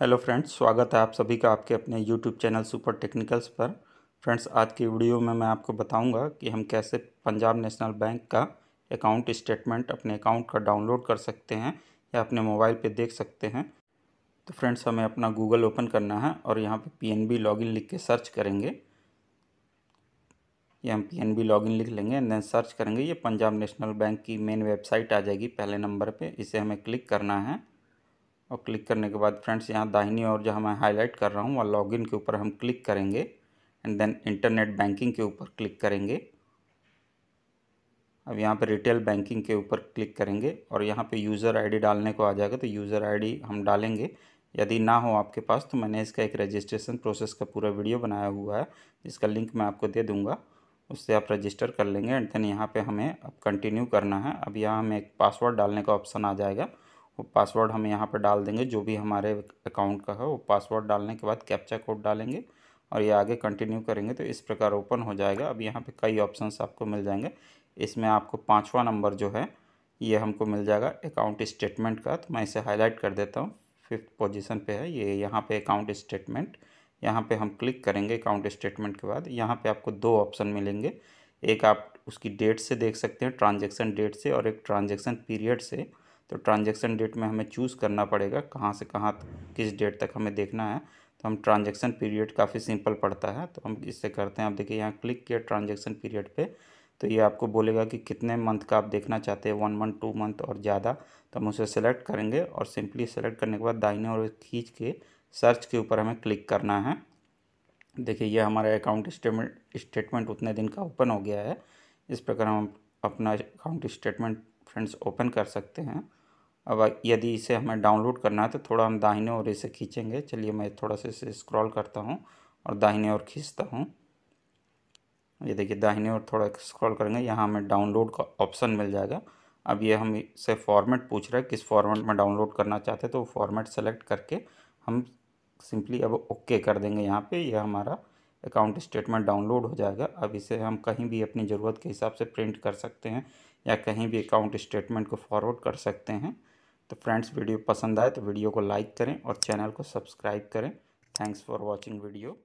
hello friends स्वागत है आप सभी का आपके अपने यूट्यूब चैनल सुपर टेक्निकल्स पर फ्रेंड्स आज की वीडियो में मैं आपको बताऊंगा कि हम कैसे पंजाब नेशनल बैंक का अकाउंट स्टेटमेंट अपने अकाउंट का डाउनलोड कर सकते हैं या अपने मोबाइल पे देख सकते हैं तो फ्रेंड्स हमें अपना गूगल ओपन करना है और यहाँ पर पी एन लिख के सर्च करेंगे ये हम पी एन लिख लेंगे एंड देन सर्च करेंगे ये पंजाब नेशनल बैंक की मेन वेबसाइट आ जाएगी पहले नंबर पर इसे हमें क्लिक करना है और क्लिक करने के बाद फ्रेंड्स यहाँ दाहिनी ओर जहाँ मैं हाईलाइट कर रहा हूँ वहाँ लॉगिन के ऊपर हम क्लिक करेंगे एंड देन इंटरनेट बैंकिंग के ऊपर क्लिक करेंगे अब यहाँ पर रिटेल बैंकिंग के ऊपर क्लिक करेंगे और यहाँ पे यूज़र आईडी डालने को आ जाएगा तो यूज़र आईडी हम डालेंगे यदि ना हो आपके पास तो मैंने इसका एक रजिस्ट्रेशन प्रोसेस का पूरा वीडियो बनाया हुआ है जिसका लिंक मैं आपको दे दूँगा उससे आप रजिस्टर कर लेंगे एंड देन यहाँ पे हमें अब कंटिन्यू करना है अब यहाँ हमें एक पासवर्ड डालने का ऑप्शन आ जाएगा वो पासवर्ड हम यहाँ पर डाल देंगे जो भी हमारे अकाउंट का है वो पासवर्ड डालने के बाद कैप्चा कोड डालेंगे और ये आगे कंटिन्यू करेंगे तो इस प्रकार ओपन हो जाएगा अब यहाँ पे कई ऑप्शंस आपको मिल जाएंगे इसमें आपको पाँचवा नंबर जो है ये हमको मिल जाएगा अकाउंट स्टेटमेंट का तो मैं इसे हाईलाइट कर देता हूँ फिफ्थ पोजीशन पे है ये यहाँ पे अकाउंट स्टेटमेंट यहाँ पे हम क्लिक करेंगे अकाउंट स्टेटमेंट के बाद यहाँ पर आपको दो ऑप्शन मिलेंगे एक आप उसकी डेट से देख सकते हैं ट्रांजेक्शन डेट से और एक ट्रांजेक्शन पीरियड से तो ट्रांजैक्शन डेट में हमें चूज़ करना पड़ेगा कहाँ से कहाँ किस डेट तक हमें देखना है तो हम ट्रांजैक्शन पीरियड काफ़ी सिंपल पड़ता है तो हम इससे करते हैं आप देखिए यहाँ क्लिक किया ट्रांजेक्शन पीरियड पर तो ये आपको बोलेगा कि कितने मंथ का आप देखना चाहते हैं वन मंथ टू मंथ और ज़्यादा तो हम उसे सेलेक्ट करेंगे और सिंपली सेलेक्ट करने के बाद दाइने और खींच के सर्च के ऊपर हमें क्लिक करना है देखिए ये हमारा अकाउंट स्टेटमेंट स्टेटमेंट उतने दिन का ओपन हो गया है इस प्रकार हम अपना अकाउंट स्टेटमेंट फ्रेंड्स ओपन कर सकते हैं अब यदि इसे हमें डाउनलोड करना है तो थोड़ा हम दाहिने ओर इसे खींचेंगे चलिए मैं थोड़ा सा इसे स्क्रॉल करता हूँ और दाहिने ओर खींचता हूँ ये देखिए दाहिने ओर थोड़ा स्क्रॉल करेंगे यहाँ हमें डाउनलोड का ऑप्शन मिल जाएगा अब ये हम इसे फॉर्मेट पूछ रहा है किस फॉर्मेट में डाउनलोड करना चाहते हैं तो फॉर्मेट सेलेक्ट करके हम सिंपली अब ओके कर देंगे यहाँ पे यह हमारा अकाउंट स्टेटमेंट डाउनलोड हो जाएगा अब इसे हम कहीं भी अपनी ज़रूरत के हिसाब से प्रिंट कर सकते हैं या कहीं भी अकाउंट स्टेटमेंट को फॉरवर्ड कर सकते हैं तो फ्रेंड्स वीडियो पसंद आए तो वीडियो को लाइक करें और चैनल को सब्सक्राइब करें थैंक्स फॉर वॉचिंग वीडियो